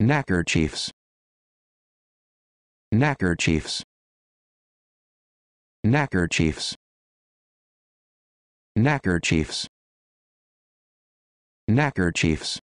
Knacker Chiefs. Knacker Chiefs. Knacker Chiefs. Knacker Chiefs. Knacker Chiefs.